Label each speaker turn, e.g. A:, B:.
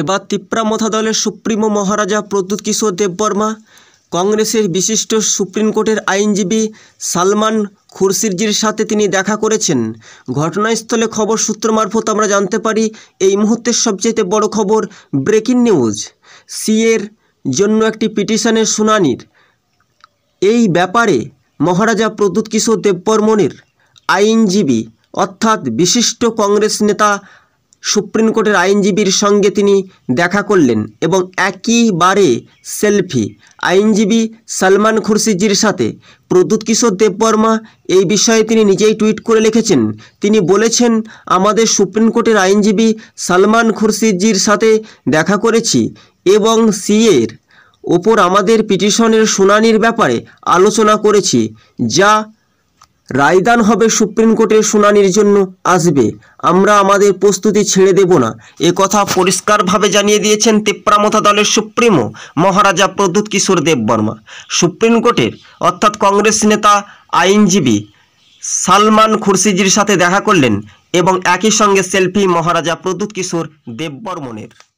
A: এবার তিপ্রা মথা দলের সুপ্রিমো মহারাজা প্রদ্যুৎ কিশোর দেববর্মা কংগ্রেসের বিশিষ্ট সুপ্রিম কোর্টের আইনজীবী সালমান খুরশিরজির সাথে তিনি দেখা করেছেন ঘটনাস্থলে খবর সূত্র মারফত আমরা জানতে পারি এই মুহূর্তের সবচেয়ে বড় খবর ব্রেকিং নিউজ সিএর জন্য একটি পিটিশনের শুনানির এই ব্যাপারে মহারাজা প্রদ্যুৎ কিশোর দেববর্মনের আইনজীবী অর্থাৎ বিশিষ্ট কংগ্রেস নেতা সুপ্রিম কোর্টের আইনজীবীর সঙ্গে তিনি দেখা করলেন এবং একইবারে সেলফি আইনজীবী সালমান খুরশিজির সাথে প্রদ্যুৎ কিশোর দেববর্মা এই বিষয়ে তিনি নিজেই টুইট করে লিখেছেন তিনি বলেছেন আমাদের সুপ্রিম কোর্টের আইনজীবী সালমান খুরশিজির সাথে দেখা করেছি এবং সিএর ওপর আমাদের পিটিশনের শুনানির ব্যাপারে আলোচনা করেছি যা রায়দান হবে সুপ্রিম কোর্টের শুনানির জন্য আসবে আমরা আমাদের প্রস্তুতি ছেড়ে দেব না এ কথা পরিষ্কারভাবে জানিয়ে দিয়েছেন তেপ্রামথা দলের সুপ্রিমো মহারাজা প্রদ্যুৎ কিশোর দেববর্মা সুপ্রিম কোর্টের অর্থাৎ কংগ্রেস নেতা আইনজীবী সালমান খুরশিজির সাথে দেখা করলেন এবং একই সঙ্গে সেলফি মহারাজা প্রদ্যুৎ কিশোর দেববর্মনের